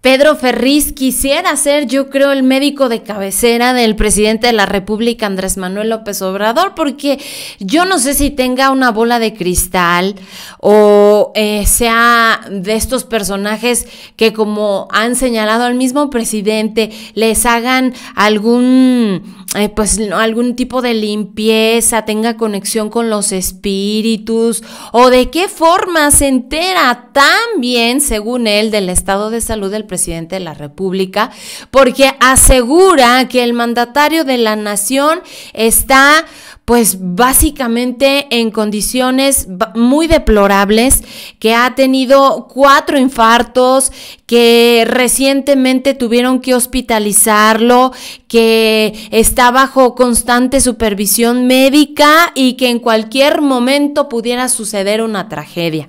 Pedro Ferriz quisiera ser, yo creo, el médico de cabecera del presidente de la República, Andrés Manuel López Obrador, porque yo no sé si tenga una bola de cristal o eh, sea de estos personajes que, como han señalado al mismo presidente, les hagan algún, eh, pues, algún tipo de limpieza, tenga conexión con los espíritus, o de qué forma se entera tan bien, según él, del estado de salud del presidente de la República, porque asegura que el mandatario de la nación está pues básicamente en condiciones muy deplorables, que ha tenido cuatro infartos, que recientemente tuvieron que hospitalizarlo, que está bajo constante supervisión médica y que en cualquier momento pudiera suceder una tragedia.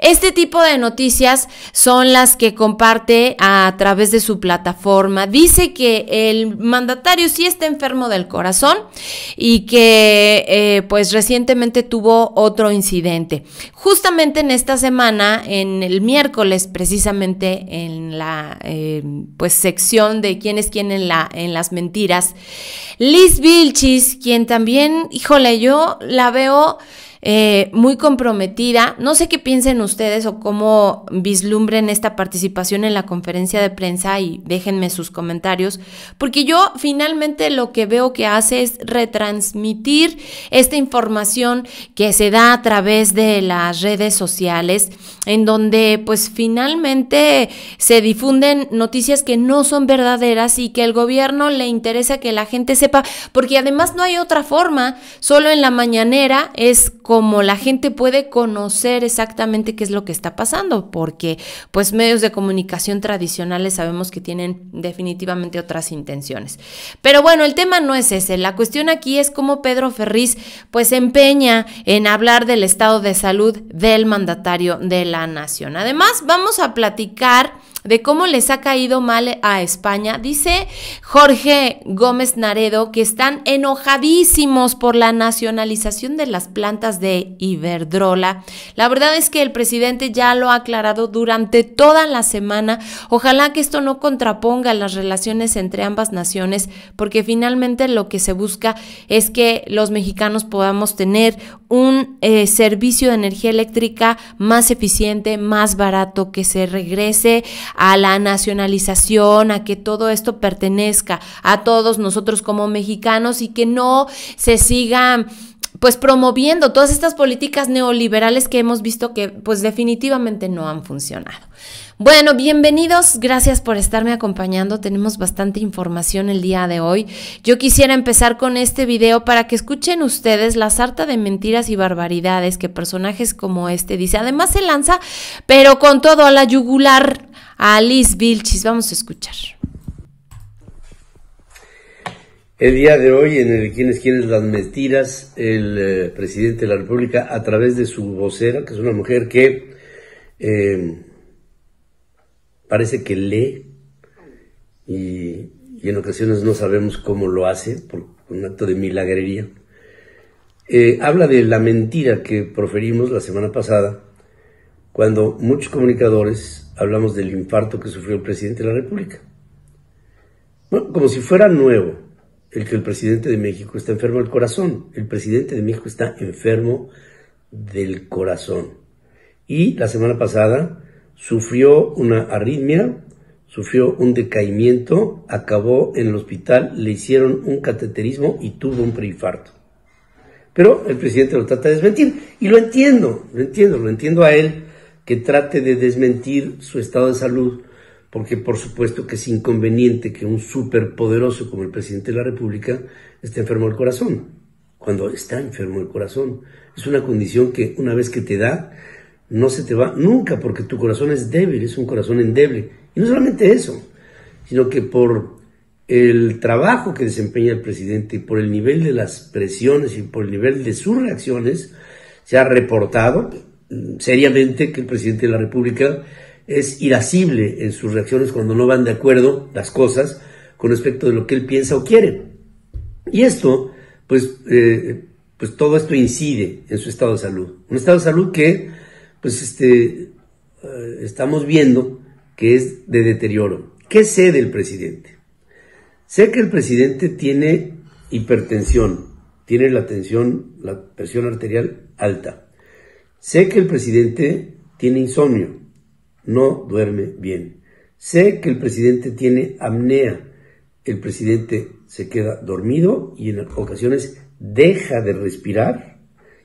Este tipo de noticias son las que comparte a través de su plataforma. Dice que el mandatario sí está enfermo del corazón y que eh, pues recientemente tuvo otro incidente. Justamente en esta semana, en el miércoles precisamente en la eh, pues sección de quién es quién la, en las mentiras, Liz Vilchis, quien también, híjole, yo la veo... Eh, muy comprometida. No sé qué piensen ustedes o cómo vislumbren esta participación en la conferencia de prensa y déjenme sus comentarios, porque yo finalmente lo que veo que hace es retransmitir esta información que se da a través de las redes sociales, en donde pues finalmente se difunden noticias que no son verdaderas y que el gobierno le interesa que la gente sepa, porque además no hay otra forma, solo en la mañanera es con como la gente puede conocer exactamente qué es lo que está pasando, porque pues medios de comunicación tradicionales sabemos que tienen definitivamente otras intenciones. Pero bueno, el tema no es ese, la cuestión aquí es cómo Pedro Ferriz pues empeña en hablar del estado de salud del mandatario de la nación. Además, vamos a platicar de cómo les ha caído mal a España. Dice Jorge Gómez Naredo que están enojadísimos por la nacionalización de las plantas de Iberdrola. La verdad es que el presidente ya lo ha aclarado durante toda la semana. Ojalá que esto no contraponga las relaciones entre ambas naciones, porque finalmente lo que se busca es que los mexicanos podamos tener un eh, servicio de energía eléctrica más eficiente, más barato, que se regrese a la nacionalización, a que todo esto pertenezca a todos nosotros como mexicanos y que no se siga pues promoviendo todas estas políticas neoliberales que hemos visto que pues definitivamente no han funcionado. Bueno, bienvenidos, gracias por estarme acompañando, tenemos bastante información el día de hoy. Yo quisiera empezar con este video para que escuchen ustedes la sarta de mentiras y barbaridades que personajes como este dice. Además se lanza, pero con todo a la yugular, Alice Vilchis. Vamos a escuchar. El día de hoy, en el Quiénes Quiénes las Mentiras, el eh, presidente de la República, a través de su vocera, que es una mujer que em, parece que lee y, en ocasiones no sabemos cómo lo hace, por un acto de milagrería, eh, habla de la mentira que proferimos la semana pasada cuando muchos comunicadores hablamos del infarto que sufrió el presidente de la República. Bueno, como si fuera nuevo el que el presidente de México está enfermo del corazón. El presidente de México está enfermo del corazón. Y la semana pasada sufrió una arritmia, sufrió un decaimiento, acabó en el hospital, le hicieron un cateterismo y tuvo un preinfarto. Pero el presidente lo trata de desmentir. Y lo entiendo, lo entiendo, lo entiendo a él que trate de desmentir su estado de salud, porque por supuesto que es inconveniente que un superpoderoso como el presidente de la República esté enfermo el corazón, cuando está enfermo el corazón. Es una condición que una vez que te da, no se te va nunca, porque tu corazón es débil, es un corazón endeble. Y no solamente eso, sino que por el trabajo que desempeña el presidente y por el nivel de las presiones y por el nivel de sus reacciones, se ha reportado Mm, seriamente que el presidente de la República es irascible en sus reacciones cuando no van de acuerdo las cosas con respecto de lo que él piensa o quiere. Y esto, pues, eh, pues todo esto incide en su estado de salud. Un estado de salud que, pues, este, eh, estamos viendo que es de deterioro. ¿Qué sé del presidente? Sé que el presidente tiene hipertensión, tiene la tensión, la presión arterial alta. Sé que el presidente tiene insomnio, no duerme bien. Sé que el presidente tiene apnea, el presidente se queda dormido y en ocasiones deja de respirar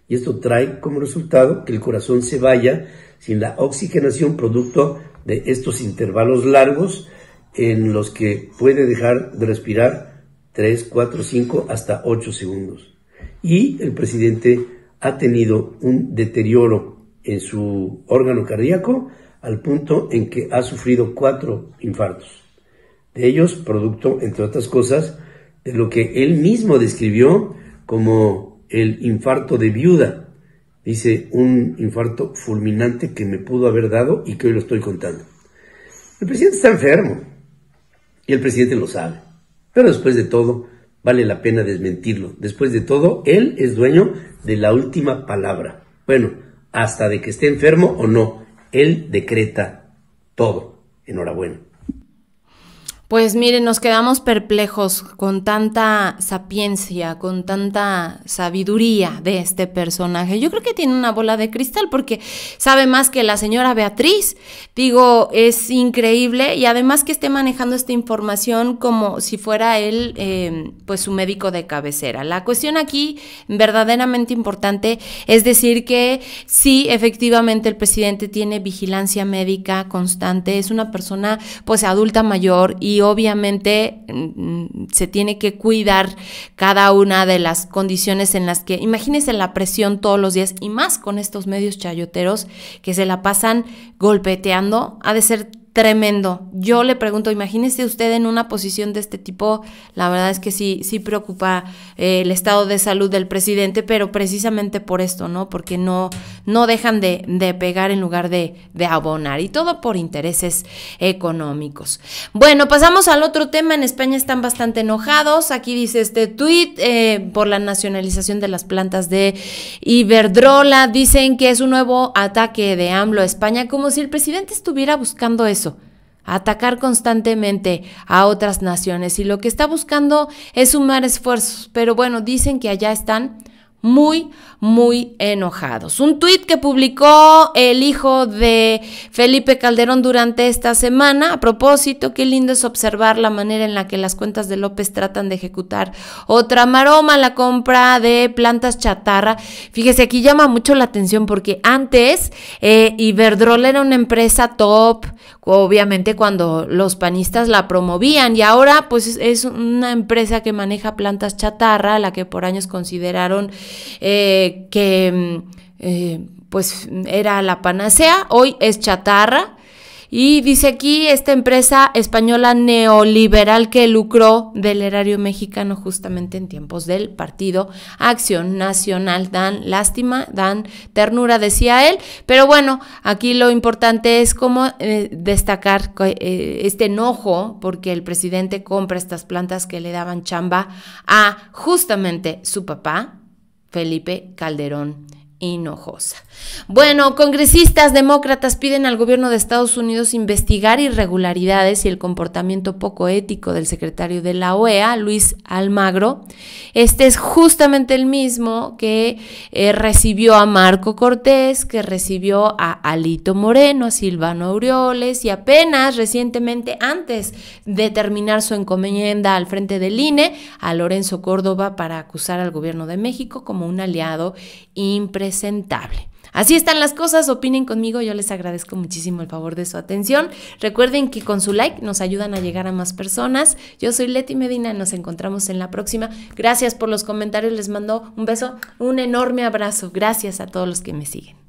y esto trae como resultado que el corazón se vaya sin la oxigenación producto de estos intervalos largos en los que puede dejar de respirar 3, 4, 5 hasta 8 segundos. Y el presidente ha tenido un deterioro en su órgano cardíaco al punto en que ha sufrido cuatro infartos. De ellos, producto, entre otras cosas, de lo que él mismo describió como el infarto de viuda. Dice, un infarto fulminante que me pudo haber dado y que hoy lo estoy contando. El presidente está enfermo y el presidente lo sabe. Pero después de todo, vale la pena desmentirlo. Después de todo, él es dueño de la última palabra. Bueno, hasta de que esté enfermo o no, él decreta todo. Enhorabuena. Pues miren, nos quedamos perplejos con tanta sapiencia, con tanta sabiduría de este personaje. Yo creo que tiene una bola de cristal porque sabe más que la señora Beatriz. Digo, es increíble y además que esté manejando esta información como si fuera él, em, pues su médico de cabecera. La cuestión aquí verdaderamente importante es decir que sí, efectivamente el presidente tiene vigilancia médica constante, es una persona pues adulta mayor y obviamente mm, se tiene que cuidar cada una de las condiciones en las que, imagínense la presión todos los días y más con estos medios chayoteros que se la pasan golpeteando, ha de ser tremendo. Yo le pregunto, imagínese usted en una posición de este tipo, la verdad es que sí, sí preocupa eh, el estado de salud del presidente, pero precisamente por esto, ¿no? Porque no, no dejan de, pegar en lugar de, abonar y todo por intereses económicos. Bueno, pasamos al otro tema. En España están bastante enojados. Aquí dice este tuit eh, por la nacionalización de las plantas de Iberdrola. Dicen que es un nuevo ataque de AMLO a España, como si el presidente estuviera buscando eso atacar constantemente a otras naciones y lo que está buscando es sumar esfuerzos, pero bueno, dicen que allá están muy, muy enojados. Un tuit que publicó el hijo de Felipe Calderón durante esta semana. A propósito, qué lindo es observar la manera en la que las cuentas de López tratan de ejecutar otra maroma, la compra de plantas chatarra. Fíjese, aquí llama mucho la atención porque antes eh, Iberdrola era una empresa top, obviamente cuando los panistas la promovían y ahora pues es una empresa que maneja plantas chatarra, la que por años consideraron eh, que mm, eh, pues era la panacea, hoy es chatarra. Y dice aquí esta empresa española neoliberal que lucró del erario mexicano justamente en tiempos del partido Acción Nacional. Dan lástima, dan ternura, decía él. Pero bueno, aquí lo importante es cómo eh, destacar este enojo porque el presidente compra estas plantas que le daban chamba a justamente su papá, Felipe Calderón. Bueno, congresistas demócratas piden al gobierno de Estados Unidos investigar irregularidades y el comportamiento poco ético del secretario de la OEA, Luis Almagro. Este es justamente el mismo que eh, recibió a Marco Cortés, que recibió a Alito Moreno, a Silvano Aureoles y apenas recientemente, antes de terminar su encomienda al frente del INE, a Lorenzo Córdoba para acusar al gobierno de México como un aliado impresionante. Así están las cosas, opinen conmigo, yo les agradezco muchísimo el favor de su atención. Recuerden que con su like nos ayudan a llegar a más personas. Yo soy Leti Medina, nos encontramos en la próxima. Gracias por los comentarios, les mando un beso, un enorme abrazo. Gracias a todos los que me siguen.